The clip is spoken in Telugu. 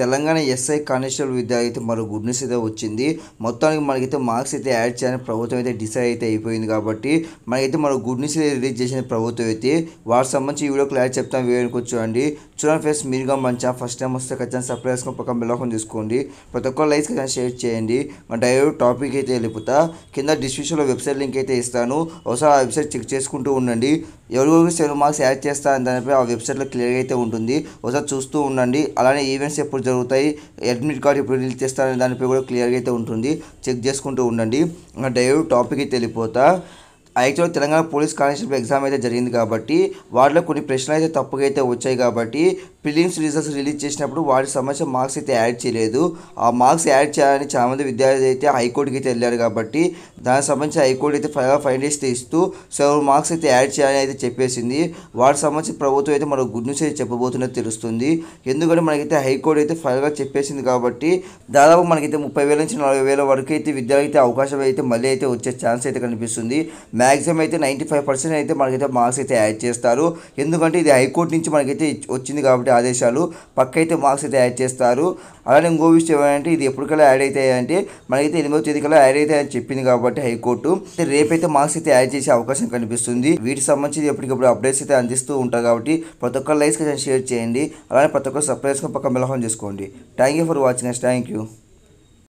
తెలంగాణ ఎస్ఐ కానిస్టేబుల్ విద్య అయితే మరో గుడ్ న్యూస్ అయితే వచ్చింది మొత్తానికి మనకైతే మార్క్స్ అయితే యాడ్ చేయాలని ప్రభుత్వం అయితే డిసైడ్ అయితే అయిపోయింది కాబట్టి మనకైతే మరో గుడ్ న్యూస్ అయితే రిలీజ్ చేసిన ప్రభుత్వం అయితే వాటి సంబంధించి వీడియో క్లారిటీ చెప్తాను వీడియోకి చూడండి చూడండి ఫ్రెండ్స్ మీరుగా మంచిగా ఫస్ట్ టైం వస్తే ఖచ్చితంగా సబ్స్క్రైబ్ చేసుకుని పక్కన బిలాకం తీసుకోండి ప్రతి ఒక్క లైక్స్ ఖచ్చితంగా షేర్ చేయండి డైరెక్ట్ టాపిక్ అయితే వెళ్ళిపోతా కింద డిస్క్రిప్షన్లో వెబ్సైట్ లింక్ అయితే ఇస్తాను ఒకసారి ఆ వెబ్సైట్ చెక్ చేసుకుంటూ ఉండండి ఎవరికి సెవెన్ మార్క్స్ యాడ్ చేస్తా అని దానిపై ఆ వెబ్సైట్లో క్లియర్ అయితే ఉంటుంది ఒకసారి చూస్తూ ఉండండి అలానే ఈవెంట్స్ ఎప్పుడు కూడా జరుగుతాయి అడ్మిట్ కార్డ్ ఎప్పుడు రిలీజ్ చేస్తారనే దానిపై కూడా క్లియర్గా అయితే ఉంటుంది చెక్ చేసుకుంటూ ఉండండి టాపిక్ అయితే వెళ్ళిపోతా యాక్చువల్గా తెలంగాణ పోలీస్ కానిస్టేబుల్ ఎగ్జామ్ అయితే జరిగింది కాబట్టి వాటిలో కొన్ని ప్రశ్నలు అయితే తప్పుగా అయితే వచ్చాయి కాబట్టి ప్రిలిమ్స్ రిజల్ట్స్ రిలీజ్ చేసినప్పుడు వాటికి సంబంధించిన మార్క్స్ అయితే యాడ్ చేయలేదు ఆ మార్క్స్ యాడ్ చేయాలని చాలామంది విద్యార్థులు అయితే హైకోర్టుకి అయితే వెళ్ళారు కాబట్టి దానికి సంబంధించి హైకోర్టు అయితే ఫైవ్ ఫైవ్ డేస్ ఇస్తూ సెవెన్ మార్క్స్ అయితే యాడ్ చేయాలని అయితే చెప్పేసింది వాటికి సంబంధించి ప్రభుత్వం అయితే మనకు గుడ్ న్యూస్ అయితే చెప్పబోతున్నది తెలుస్తుంది ఎందుకంటే మనకైతే హైకోర్టు అయితే ఫైవ్గా చెప్పేసింది కాబట్టి దాదాపు మనకైతే ముప్పై వేల నుంచి నలభై వేల వరకు అయితే విద్యార్థి అయితే అవకాశం అయితే మళ్ళీ అయితే వచ్చే ఛాన్స్ అయితే కనిపిస్తుంది మ్యాక్సిమం అయితే నైంటీ ఫైవ్ పర్సెంట్ అయితే మనకైతే మార్క్స్ అయితే యాడ్ చేస్తారు ఎందుకంటే ఇది హైకోర్టు నుంచి మనకైతే వచ్చింది కాబట్టి ఆదేశాలు పక్కైతే మార్క్స్ అయితే యాడ్ చేస్తారు అలానే ఇంకో విషయం ఏంటంటే ఇది ఎప్పటికల్లా యాడ్ అవుతాయి అంటే మనకైతే ఎనిమిదో తేదీ కల్లా యాడ్ అవుతాయని చెప్పింది కాబట్టి హైకోర్టు రేపైతే మార్క్స్ అయితే యాడ్ చేసే అవకాశం కనిపిస్తుంది వీటికి సంబంధించి ఎప్పటికప్పుడు అప్డేట్స్ అయితే అందిస్తూ ఉంటారు కాబట్టి ప్రతి ఒక్క లైక్స్ అయితే షేర్ చేయండి అలానే ప్రతి ఒక్క సబ్స్క్రైబ్స్ పక్క మిలహం చేసుకోండి thank you for watching thank you